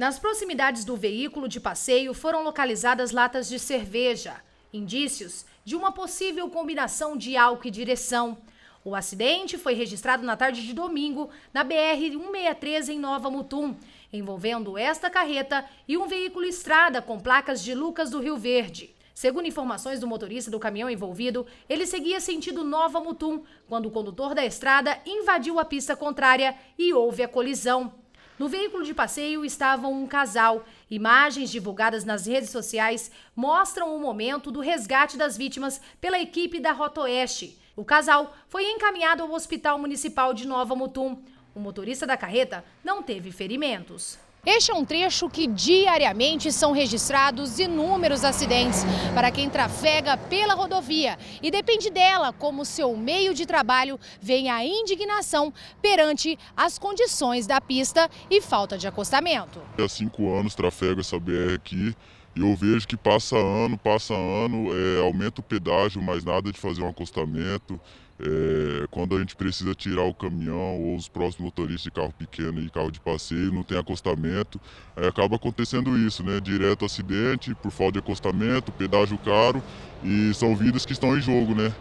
Nas proximidades do veículo de passeio foram localizadas latas de cerveja, indícios de uma possível combinação de álcool e direção. O acidente foi registrado na tarde de domingo na BR-163 em Nova Mutum, envolvendo esta carreta e um veículo estrada com placas de Lucas do Rio Verde. Segundo informações do motorista do caminhão envolvido, ele seguia sentido Nova Mutum quando o condutor da estrada invadiu a pista contrária e houve a colisão. No veículo de passeio estavam um casal. Imagens divulgadas nas redes sociais mostram o momento do resgate das vítimas pela equipe da Rota Oeste. O casal foi encaminhado ao Hospital Municipal de Nova Mutum. O motorista da carreta não teve ferimentos. Este é um trecho que diariamente são registrados inúmeros acidentes para quem trafega pela rodovia e depende dela como seu meio de trabalho vem a indignação perante as condições da pista e falta de acostamento. Há cinco anos trafego essa BR aqui e eu vejo que passa ano, passa ano, é, aumenta o pedágio, mas nada de fazer um acostamento, é, quando a gente precisa tirar o caminhão ou os próximos motoristas de carro pequeno e carro de passeio, não tem acostamento, é, acaba acontecendo isso, né? Direto acidente por falta de acostamento, pedágio caro e são vidas que estão em jogo, né?